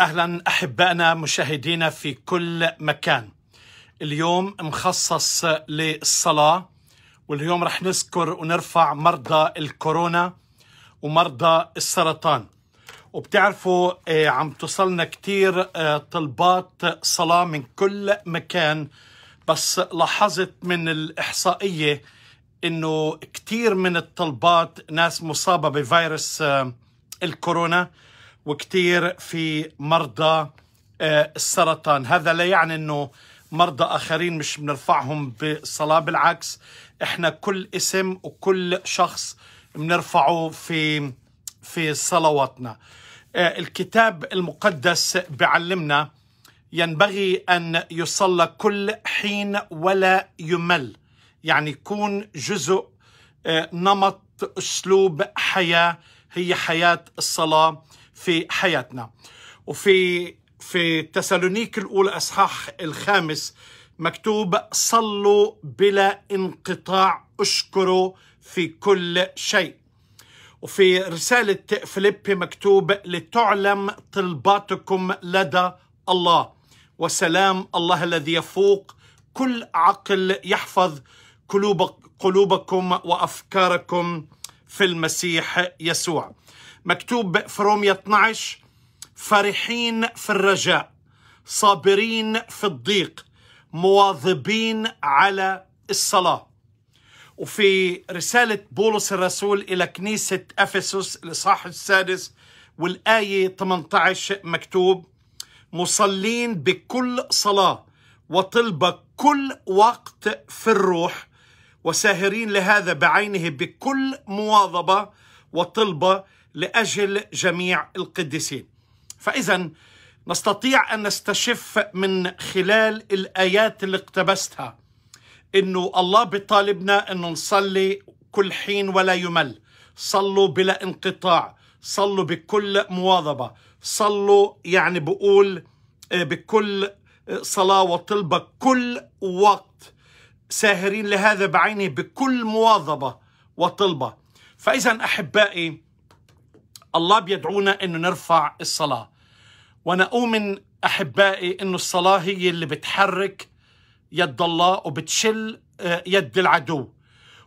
اهلا احبائنا مشاهدينا في كل مكان. اليوم مخصص للصلاه واليوم رح نذكر ونرفع مرضى الكورونا ومرضى السرطان. وبتعرفوا آه، عم توصلنا كثير آه، طلبات صلاه من كل مكان بس لاحظت من الاحصائيه انه كثير من الطلبات ناس مصابه بفيروس آه، الكورونا وكثير في مرضى آه، السرطان هذا لا يعني انه مرضى اخرين مش بنرفعهم بالصلاه بالعكس احنا كل اسم وكل شخص بنرفعه في في صلواتنا آه، الكتاب المقدس بعلمنا ينبغي ان يصلى كل حين ولا يمل يعني يكون جزء آه، نمط اسلوب حياه هي حياه الصلاه في حياتنا وفي في تسالونيك الأولى أصحاح الخامس مكتوب صلوا بلا انقطاع اشكروا في كل شيء وفي رسالة فيليب مكتوب لتعلم طلباتكم لدى الله وسلام الله الذي يفوق كل عقل يحفظ قلوبكم وأفكاركم في المسيح يسوع مكتوب في رومية 12 فرحين في الرجاء صابرين في الضيق مواظبين على الصلاة وفي رسالة بولس الرسول إلى كنيسة أفسس الإصحاح السادس والآية 18 مكتوب مصلين بكل صلاة وطلبة كل وقت في الروح وساهرين لهذا بعينه بكل مواظبة وطلبة لاجل جميع القديسين. فاذا نستطيع ان نستشف من خلال الايات اللي اقتبستها انه الله بيطالبنا انه نصلي كل حين ولا يمل، صلوا بلا انقطاع، صلوا بكل مواظبه، صلوا يعني بقول آه، بكل آه، صلاه وطلبه كل وقت ساهرين لهذا بعينه بكل مواظبه وطلبه. فاذا احبائي الله بيدعونا انه نرفع الصلاه وانا اؤمن احبائي انه الصلاه هي اللي بتحرك يد الله وبتشل آه، يد العدو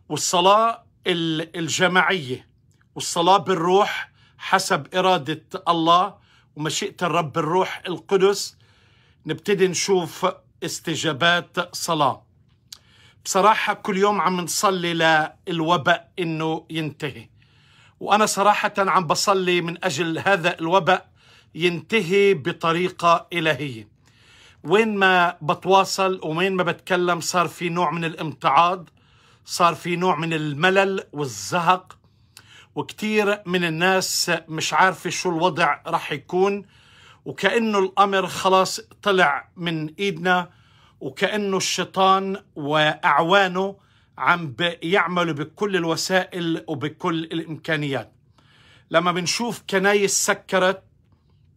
والصلاه الجماعيه والصلاه بالروح حسب اراده الله ومشيئه الرب الروح القدس نبتدي نشوف استجابات صلاه بصراحه كل يوم عم نصلي للوباء انه ينتهي وأنا صراحة عم بصلي من أجل هذا الوباء ينتهي بطريقة إلهية وين ما بتواصل وين ما بتكلم صار في نوع من الامتعاض صار في نوع من الملل والزهق وكثير من الناس مش عارفة شو الوضع رح يكون وكأنه الأمر خلاص طلع من إيدنا وكأنه الشيطان وأعوانه عم بيعملوا بكل الوسائل وبكل الامكانيات لما بنشوف كنايس سكرت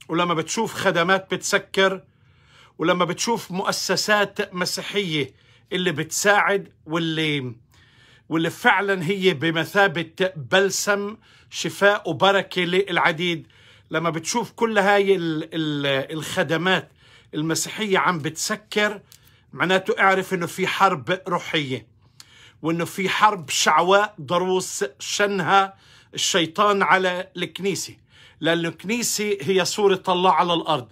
ولما بتشوف خدمات بتسكر ولما بتشوف مؤسسات مسيحيه اللي بتساعد واللي واللي فعلا هي بمثابه بلسم شفاء وبركه للعديد لما بتشوف كل هاي الخدمات المسيحيه عم بتسكر معناته اعرف انه في حرب روحيه وانه في حرب شعواء ضروس شنها الشيطان على الكنيسه لان الكنيسه هي صوره الله على الارض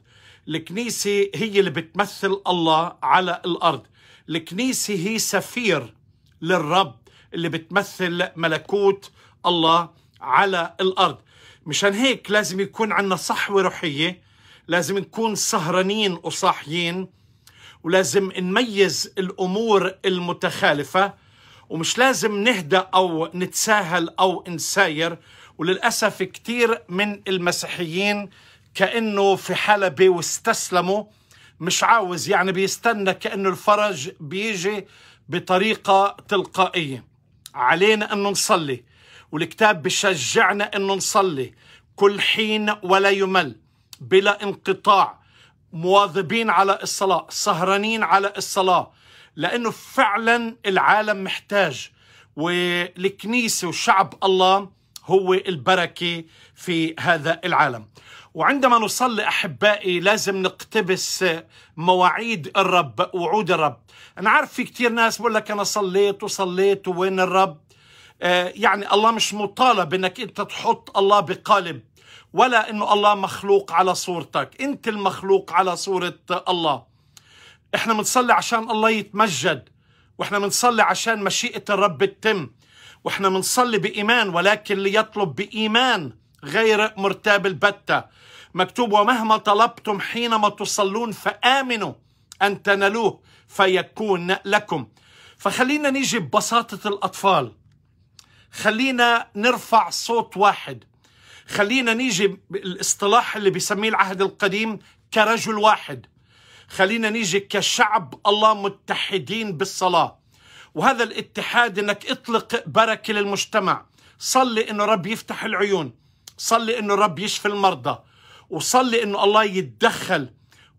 الكنيسه هي اللي بتمثل الله على الارض الكنيسه هي سفير للرب اللي بتمثل ملكوت الله على الارض مشان هيك لازم يكون عندنا صحوه روحيه لازم نكون سهرانين وصاحيين ولازم نميز الامور المتخالفه ومش لازم نهدى أو نتساهل أو نساير وللأسف كتير من المسيحيين كأنه في حلبة واستسلموا مش عاوز يعني بيستنى كأنه الفرج بيجي بطريقة تلقائية علينا أنه نصلي والكتاب بشجعنا أنه نصلي كل حين ولا يمل بلا انقطاع مواظبين على الصلاة سهرانين على الصلاة لأنه فعلا العالم محتاج والكنيسة وشعب الله هو البركة في هذا العالم وعندما نصلي أحبائي لازم نقتبس مواعيد الرب وعود الرب أنا عارف في كتير ناس بقول لك أنا صليت وصليت وين الرب آه، يعني الله مش مطالب أنك أنت تحط الله بقالب ولا أنه الله مخلوق على صورتك أنت المخلوق على صورة الله احنا بنصلي عشان الله يتمجد واحنا بنصلي عشان مشيئة الرب تتم واحنا بنصلي بإيمان ولكن ليطلب بإيمان غير مرتاب البتة مكتوب ومهما طلبتم حينما تصلون فآمنوا أن تنالوه فيكون لكم فخلينا نيجي ببساطة الأطفال خلينا نرفع صوت واحد خلينا نيجي بالاصطلاح اللي بيسميه العهد القديم كرجل واحد خلينا نيجي كشعب الله متحدين بالصلاة وهذا الاتحاد انك اطلق بركة للمجتمع صلي انه رب يفتح العيون صلي انه رب يشفي المرضى وصلي انه الله يتدخل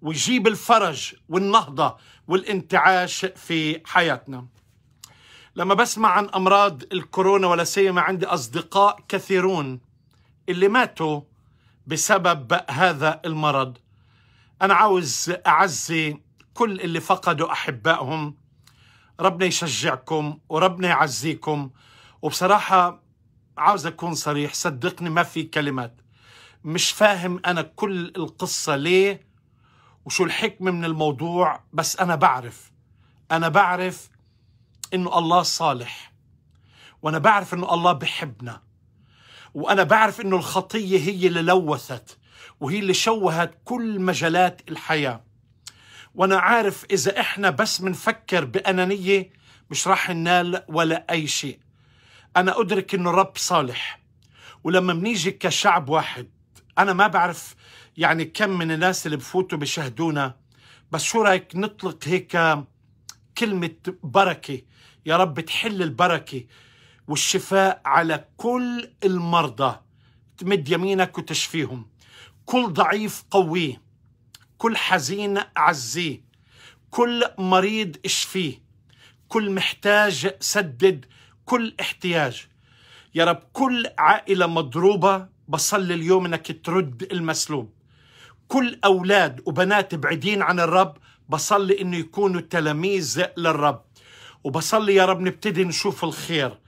ويجيب الفرج والنهضة والانتعاش في حياتنا لما بسمع عن أمراض الكورونا ولا سيما عندي أصدقاء كثيرون اللي ماتوا بسبب هذا المرض أنا عاوز أعزي كل اللي فقدوا أحبائهم ربنا يشجعكم وربنا يعزيكم وبصراحة عاوز أكون صريح صدقني ما في كلمات مش فاهم أنا كل القصة ليه وشو الحكمة من الموضوع بس أنا بعرف أنا بعرف إنه الله صالح وأنا بعرف إنه الله بحبنا وأنا بعرف إنه الخطية هي اللي لوثت وهي اللي شوهت كل مجالات الحياة وأنا عارف إذا إحنا بس منفكر بأنانية مش راح ننال ولا أي شيء أنا أدرك إنه رب صالح ولما منيجي كشعب واحد أنا ما بعرف يعني كم من الناس اللي بفوتوا بشهدونا بس شو رايك نطلق هيك كلمة بركة يا رب تحل البركة والشفاء على كل المرضى تمد يمينك وتشفيهم كل ضعيف قويه كل حزين عزيه كل مريض اشفيه كل محتاج سدد كل احتياج يا رب كل عائلة مضروبة بصلي اليوم انك ترد المسلوب كل أولاد وبنات بعيدين عن الرب بصلي انه يكونوا تلاميذ للرب وبصلي يا رب نبتدي نشوف الخير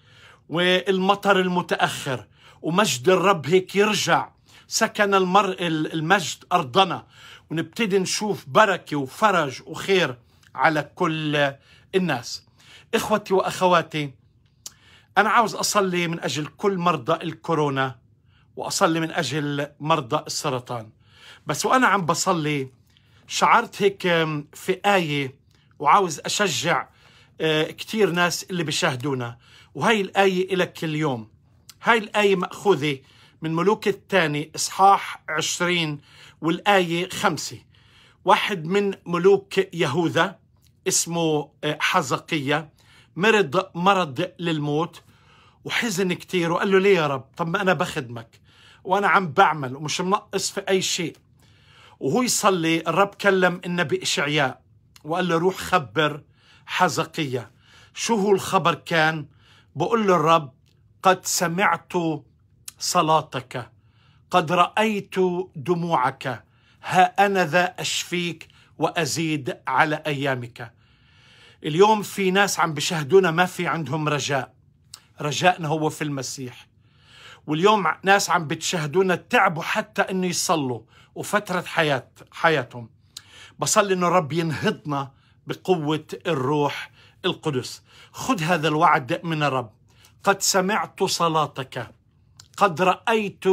والمطر المتأخر ومجد الرب هيك يرجع سكن المرء المجد أرضنا ونبتدي نشوف بركة وفرج وخير على كل الناس إخوتي وأخواتي أنا عاوز أصلي من أجل كل مرضى الكورونا وأصلي من أجل مرضى السرطان بس وأنا عم بصلي شعرت هيك في آية وعاوز أشجع آه، كتير ناس اللي بيشاهدونا وهي الآية إلك اليوم هاي الآية مأخوذة من ملوك الثاني إصحاح عشرين والآية خمسة واحد من ملوك يهوذا اسمه آه، حزقية مرض مرض للموت وحزن كتير وقال له ليه يا رب طب ما أنا بخدمك وأنا عم بعمل ومش منقص في أي شيء وهو يصلي الرب كلم النبي إشعياء وقال له روح خبر حزقية شو هو الخبر كان بقول له الرب قد سمعت صلاتك قد رايت دموعك ها انا ذا اشفيك وازيد على ايامك اليوم في ناس عم بيشاهدونا ما في عندهم رجاء رجائنا هو في المسيح واليوم ناس عم بتشاهدونا تعبوا حتى انه يصلوا وفترة حياة حياتهم بصلي انه الرب ينهضنا بقوة الروح القدس خذ هذا الوعد من الرب قد سمعت صلاتك قد رأيت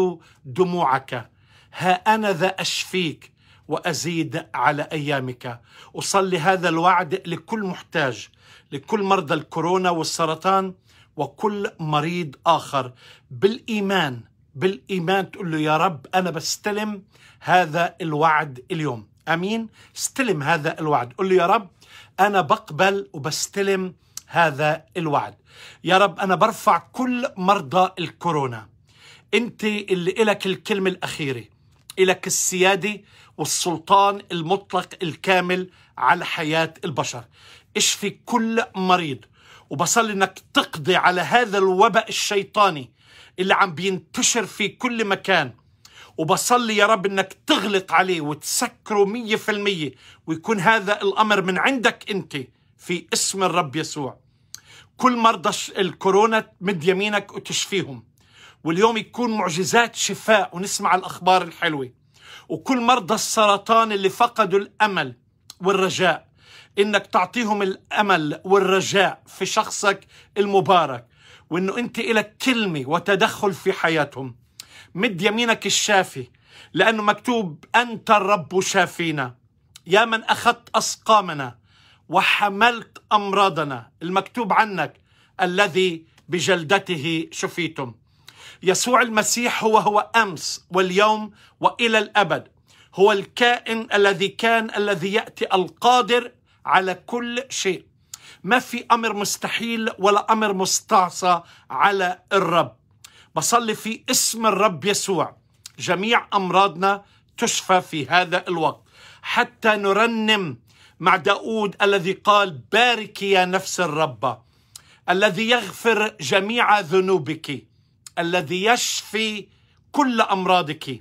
دموعك ها أنا ذا أشفيك وأزيد على أيامك أصلي هذا الوعد لكل محتاج لكل مرضى الكورونا والسرطان وكل مريض آخر بالإيمان بالإيمان تقول له يا رب أنا بستلم هذا الوعد اليوم أمين استلم هذا الوعد قل له يا رب أنا بقبل وبستلم هذا الوعد يا رب أنا برفع كل مرضى الكورونا أنت اللي إلك الكلمة الأخيرة إلك السيادة والسلطان المطلق الكامل على حياة البشر اشفي كل مريض وبصلي انك تقضي على هذا الوباء الشيطاني اللي عم بينتشر في كل مكان وبصلي يا رب انك تغلق عليه وتسكره مية في المية ويكون هذا الامر من عندك انت في اسم الرب يسوع كل مرضى الكورونا تمد يمينك وتشفيهم واليوم يكون معجزات شفاء ونسمع الأخبار الحلوة وكل مرضى السرطان اللي فقدوا الأمل والرجاء إنك تعطيهم الأمل والرجاء في شخصك المبارك وإنه أنت إلك كلمة وتدخل في حياتهم مد يمينك الشافي لأنه مكتوب أنت الرب شافينا يا من أخذت أسقامنا وحملت أمراضنا المكتوب عنك الذي بجلدته شفيتم يسوع المسيح هو هو امس واليوم والى الابد هو الكائن الذي كان الذي ياتي القادر على كل شيء ما في امر مستحيل ولا امر مستعصى على الرب بصلي في اسم الرب يسوع جميع امراضنا تشفى في هذا الوقت حتى نرنم مع داود الذي قال باركي يا نفس الرب الذي يغفر جميع ذنوبك الذي يشفي كل امراضك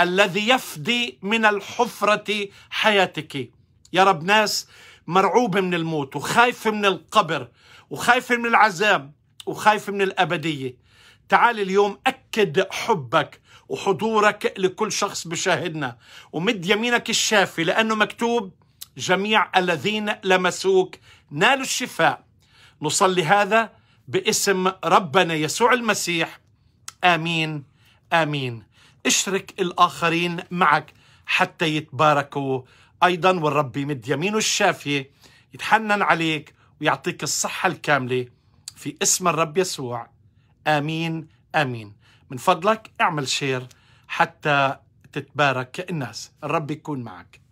الذي يفدي من الحفره حياتك يا رب ناس مرعوبه من الموت وخايفه من القبر وخايفه من العذاب وخايفه من الابديه تعال اليوم اكد حبك وحضورك لكل شخص بشاهدنا ومد يمينك الشافي لانه مكتوب جميع الذين لمسوك نالوا الشفاء نصلي هذا باسم ربنا يسوع المسيح امين امين اشرك الاخرين معك حتى يتباركوا ايضا والرب يمد يمينه الشافيه يتحنن عليك ويعطيك الصحه الكامله في اسم الرب يسوع امين امين من فضلك اعمل شير حتى تتبارك الناس الرب يكون معك